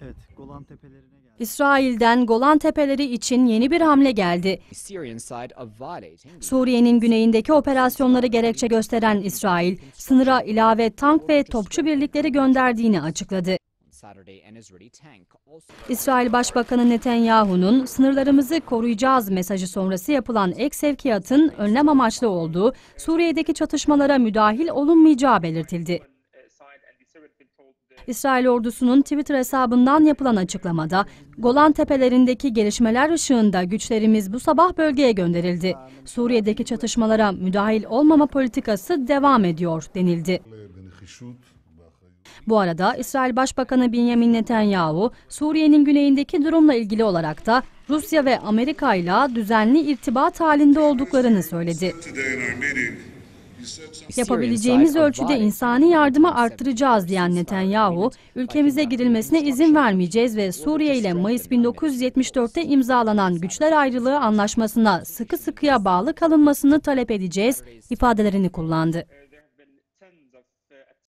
Evet, Golan Tepelerine geldi. İsrail'den Golan Tepeleri için yeni bir hamle geldi. Suriye'nin güneyindeki operasyonları gerekçe gösteren İsrail, sınıra ilave tank ve topçu birlikleri gönderdiğini açıkladı. İsrail Başbakanı Netanyahu'nun sınırlarımızı koruyacağız mesajı sonrası yapılan ek sevkiyatın önlem amaçlı olduğu, Suriye'deki çatışmalara müdahil olunmayacağı belirtildi. İsrail ordusunun Twitter hesabından yapılan açıklamada Golan Tepelerindeki gelişmeler ışığında güçlerimiz bu sabah bölgeye gönderildi. Suriye'deki çatışmalara müdahil olmama politikası devam ediyor denildi. Bu arada İsrail Başbakanı Benjamin Netanyahu, Suriye'nin güneyindeki durumla ilgili olarak da Rusya ve Amerika ile düzenli irtibat halinde olduklarını söyledi. Yapabileceğimiz ölçüde insani yardımı arttıracağız diyen Netanyahu, ülkemize girilmesine izin vermeyeceğiz ve Suriye ile Mayıs 1974'te imzalanan güçler ayrılığı anlaşmasına sıkı sıkıya bağlı kalınmasını talep edeceğiz ifadelerini kullandı.